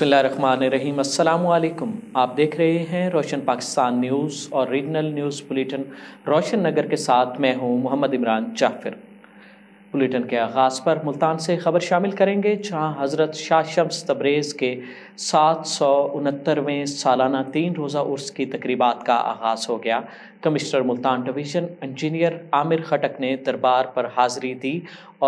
बिसमीम अल्लाम आप देख रहे हैं रोशन पाकिस्तान न्यूज़ और regional news bulletin Roshan Nagar के साथ मैं हूं मोहम्मद इमरान जाफिर बुलेटिन के आगाज़ पर मुल्तान से ख़बर शामिल करेंगे जहां हज़रत शाह शम्स तबरेज़ के सात सौ उनहत्तरवें सालाना तीन रोज़ा उर्स की तकरीबात का आगाज़ हो गया commissioner Multan division engineer Amir Khattak ने दरबार पर हाज़िरी दी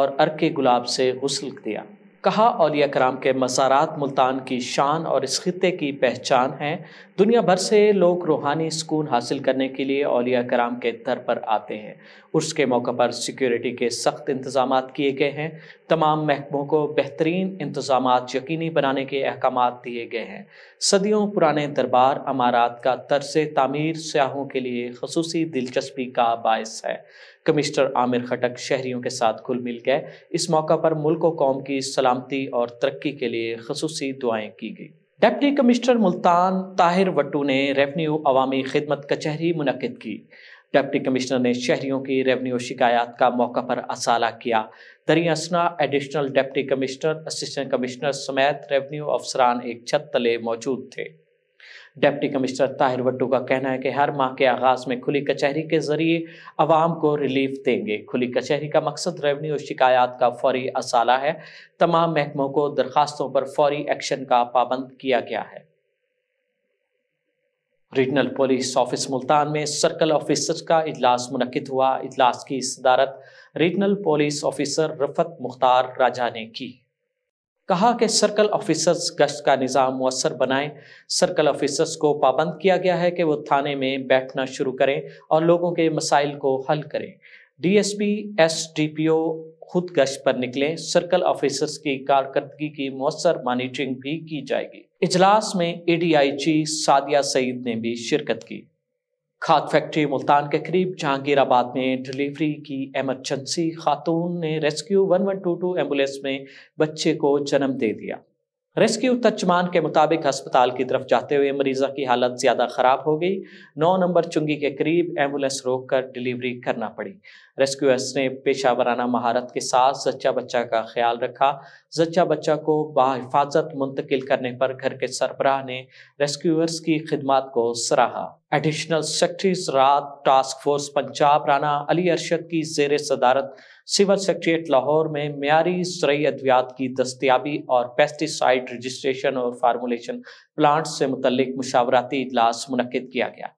और अर्क गुलाब से गसल दिया कहा औलिया कराम के मज़ारात मुल्तान की शान और इस खत्े की पहचान हैं दुनिया भर से लोग रूहानी सुकून हासिल करने के लिए औलिया कराम के दर पर आते हैं उसके मौके पर सिक्योरिटी के सख्त इंतजाम किए गए हैं तमाम महकमों को बेहतरीन इंतजाम यकीनी बनाने के अहकाम दिए गए हैं सदियों पुराने दरबार अमारात का तर्ज तामीर सयाहों के लिए खसूसी दिलचस्पी का बायस है कमिश्नर आमिर खटक शहरियों के साथ घुल मिल गए इस मौका पर मुल्क कौम की सलामती और तरक्की के लिए खसूसी दुआएं की गई डिप्टी कमिश्नर मुल्तान ताहिर वट्टू ने रेवन्यू अवामी खिदमत कचहरी मुनद की डिप्टी कमिश्नर ने शहरियों की रेवन्यू शिकायत का मौका पर असाला किया दरियासना additional deputy commissioner assistant commissioner समेत रेवन्यू अफसरान एक छत तले मौजूद थे डेप्टी कमिश्नर ताहिर भट्टू का कहना है कि हर माह के आगाज में खुली कचहरी के जरिए आवाम को रिलीफ देंगे खुली कचहरी का मकसद रेवन्यू शिकायत का फौरी असाला है तमाम महकमों को दरखास्तों पर फौरी एक्शन का पाबंद किया गया है रीजनल पुलिस ऑफिस मुल्तान में सर्कल ऑफिसर का इजलास मुनद हुआ इजलास की सदारत regional police officer Rafat Mukhtar Raja ने की कहा कि सर्कल ऑफिसर्स गश्त का निज़ाम मवसर बनाएं सर्कल ऑफिसर्स को पाबंद किया गया है कि वो थाने में बैठना शुरू करें और लोगों के मसाइल को हल करें डीएसपी एसडीपीओ खुद गश्त पर निकलें सर्कल ऑफिसर्स की कारकर्दगी की मवसर मॉनिटरिंग भी की जाएगी इजलास में एडीआईजी सादिया सईद ने भी शिरकत की खाद फैक्ट्री मुल्तान के करीब जहांगीर आबाद में डिलीवरी की एमरजेंसी खातून ने रेस्क्यू 1122 एम्बुलेंस में बच्चे को जन्म दे दिया रेस्क्यू तर्जमान के मुताबिक अस्पताल की तरफ जाते हुए मरीजा की हालत ज़्यादा ख़राब हो गई नौ नंबर चुंगी के करीब एम्बुलेंस रोककर डिलीवरी करना पड़ी रेस्क्यूअर्स ने पेशा वराना महारत के साथ जच्चा बच्चा का ख्याल रखा जच्चा बच्चा को बाहिफाजत मुंतकिल करने पर घर के सरबराह ने रेस्क्यूअर्स की खिदमत को सराहा एडिशनल सेक्रेटरी रात टास्क फोर्स पंजाब राना अली अरशद की जेर सदारत सिविल सेक्रेटरीट लाहौर में मीरी जरिए अद्वियात की दस्तियाबी और पेस्टिसाइड रजिस्ट्रेशन और फार्मोलेशन प्लांट से मुतलिक मशावराती इजलास मुनद किया गया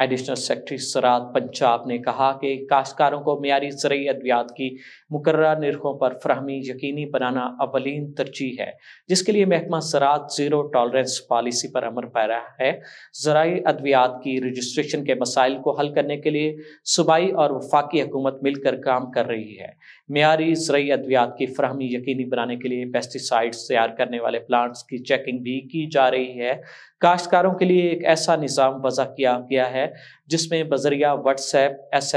एडिशनल सेक्रेटरी सराद पंजाब ने कहा कि काश्तकारों को मीरी जरिए अद्वियात की मुकर नरखों पर फ्राहमी यकीनी बनाना अवलिन तरजीह है जिसके लिए महकमा सराद ज़ीरो टॉलरेंस पॉलिसी पर अमल पैरा है ज़रूरी अद्वियात की रजिस्ट्रेशन के मसाइल को हल करने के लिए सूबाई और वफाकी हुकूमत मिलकर काम कर रही है मीरी जरिए अद्वियात की फ्राहमी यकीनी बनाने के लिए पेस्टिसाइड्स तैयार करने वाले प्लांट्स की चेकिंग भी की जा रही है काश्तकारों के लिए एक ऐसा निज़ाम वजह किया गया है जिसमें बजरिया WhatsApp S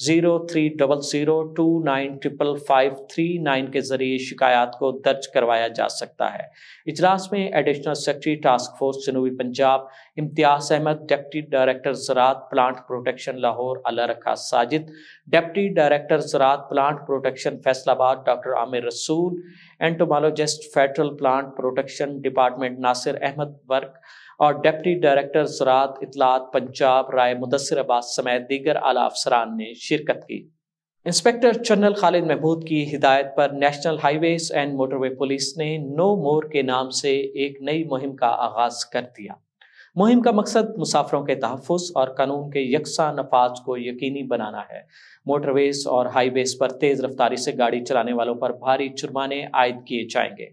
zero three double zero two nine triple five three nine के जरिए शिकायत को दर्ज करवाया जा सकता है इजलास में एडिशनल सेक्रेटरी टास्क फोर्स जनूबी पंजाब इम्तियाज अहमद डेप्टी डायरेक्टर ज़रात plant protection Lahore Allah Rakha Sajid deputy director ज़रात plant protection Faisalabad doctor Amir Rasool entomologist federal plant protection department Nasir Ahmad Virk और डेप्टी डायरेक्टर ज़रात इतलात पंजाब राय मुदसर अब्बास समेत दीगर आला अफसरान ने शिरकत की इंस्पेक्टर जनरल खालिद महबूद की हिदायत पर national highways and motorway police ने नो मोर के नाम से एक नई मुहिम का आगाज कर दिया मुहिम का मकसद मुसाफरों के तहफ़ और कानून के यकसा नफाज को यकीनी बनाना है मोटरवेज और हाईवेज पर तेज़ रफ्तारी से गाड़ी चलाने वालों पर भारी जुर्माने आयद किए जाएंगे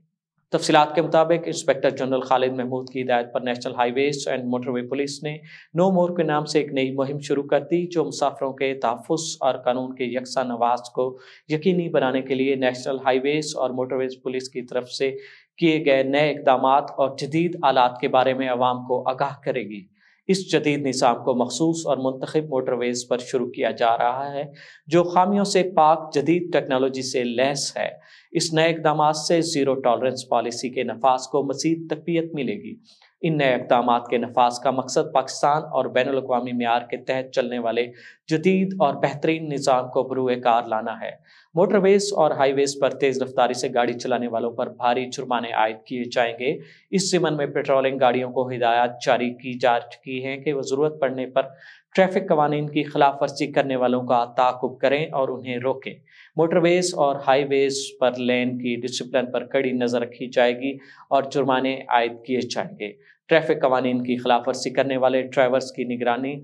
तफसीत के मुताबिक इंस्पेक्टर जनरल खालिद महमूद की हिदायत पर national highway and motorway police ने नो मोर के नाम से एक नई मुहिम शुरू कर दी जो मुसाफरों के तहफ़ और कानून के यकसा नवाज को यकीनी बनाने के लिए नेशनल हाईवेज और मोटरवेज पुलिस की तरफ से किए गए नए इकदाम और जदीद आलात के बारे में आवाम को आगाह करेगी इस जदीद निज़ाम को मखसूस और मंतखब मोटरवेज पर शुरू किया जा रहा है जो खामियों से पाक जदीद टेक्नोलॉजी से लैस है इस नए इकदाम से ज़ीरो टॉलरेंस पॉलिसी के नफाज को मजीद तकबीत मिलेगी इन नए इकदाम के नफाज का मकसद पाकिस्तान और बैन अवी मैार के तहत चलने वाले जदीद और बेहतरीन निज़ाम को बरूए कार लाना है मोटरवेज और हाईवेज पर तेज़ रफ्तारी से गाड़ी चलाने वालों पर भारी जुर्माने आयद किए जाएंगे इस जिमन में पेट्रोलिंग गाड़ियों को हिदायत जारी की जा चुकी है कि वह ज़रूरत पड़ने पर ट्रैफिक कवानीन की खिलाफ वर्जी करने वालों का ताकुब करें और उन्हें रोकें मोटरवेज और हाईवेज पर लेन की डिसिप्लिन पर कड़ी नज़र रखी जाएगी और जुर्माने आयद किए जाएंगे ट्रैफिक कवानीन की खिलाफ वर्जी करने वाले ड्राइवर्स की निगरानी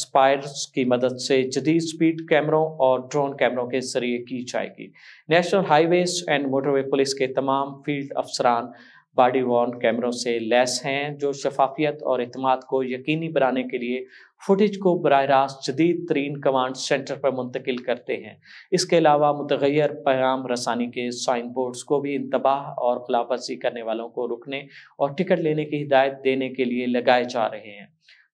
स्पायर्स की मदद से जदीद स्पीड कैमरों और ड्रोन कैमरों के जरिए की जाएगी national highways and motorway police के तमाम फील्ड अफसरान बॉडी वॉर्न कैमरों से लैस हैं जो शफाफियत और अहतमाद को यकीनी बनाने के लिए फुटेज को बर रास्त जदीद तरीन कमांड सेंटर पर मुंतकिल करते हैं इसके अलावा मुतगैर पैगाम रसानी के साइन बोर्ड्स को भी इंतबाह और खिलाफवर्जी करने वालों को रुकने और टिकट लेने की हिदायत देने के लिए लगाए जा रहे हैं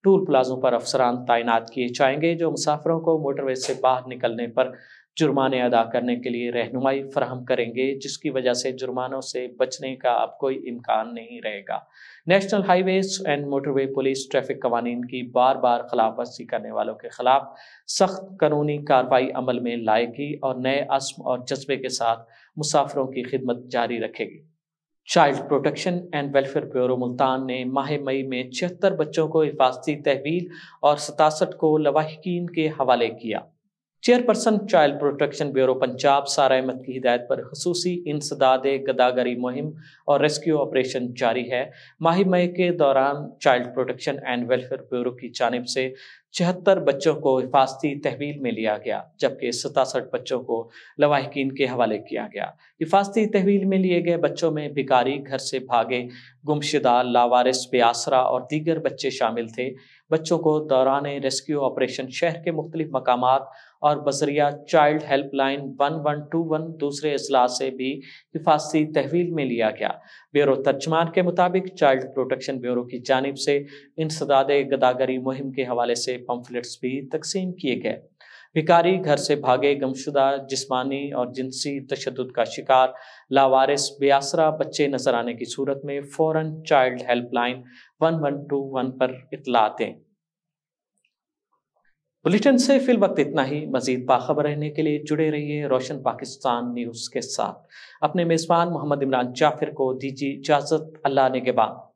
टूर प्लाजों पर अफसरान तैनात किए जाएंगे जो मुसाफरों को मोटरवे से बाहर निकलने पर जुर्माने अदा करने के लिए रहनुमाई फ्राहम करेंगे जिसकी वजह से जुर्मानों से बचने का अब कोई इम्कान नहीं रहेगा national highway and motorway police traffic कवानीन की बार बार खिलाफ वर्जी करने वालों के खिलाफ सख्त कानूनी कार्रवाई अमल में लाएगी और नए असम और जज्बे के साथ मुसाफिरों की खिदमत जारी रखेगी child protection and welfare bureau Multan ने माह मई में छिहत्तर बच्चों को हिफाजती तहवील और सतासठ को लवाहकिन के हवाले किया chairperson child protection bureau Punjab Sara Ahmad की हिदायत पर खसूसी इंसदाद गदागरी मुहिम और रेस्क्यू ऑपरेशन जारी है माही मई के दौरान child protection and welfare bureau की जानब से छिहत्तर बच्चों को हिफाजती तहवील में लिया गया जबकि सतासठ बच्चों को लवाहकिन के हवाले किया गया हिफाजती तहवील में लिए गए बच्चों में भिकारी घर से भागे गुमशुदा लावारिस बेआसरा और दीगर बच्चे शामिल थे बच्चों को दौरान रेस्क्यू ऑपरेशन शहर के मुख्तलिफ मकाम और बजरिया child helpline one one two one दूसरे अजला से भी हिफाजती तहवील में लिया गया ब्यूरो तर्जमान के मुताबिक चाइल्ड प्रोटेक्शन ब्यूरो की जानब से इंसदाद गदागरी मुहिम के हवाले से पम्फलेट्स भी तकसीम किए गए भिकारी घर से भागे गमशुदा जिस्मानी और जिनसी तशद का शिकार लावारिस बेआसरा बच्चे नजर आने की सूरत में फ़ौर child helpline one one two one पर इतला दें बुलेटिन से फिल वक्त इतना ही मजीद बाखबर रहने के लिए जुड़े रहिए रोशन पाकिस्तान न्यूज़ के साथ अपने मेज़बान मोहम्मद इमरान जाफिर को दीजिए इजाज़त अल्लाह ने के बाद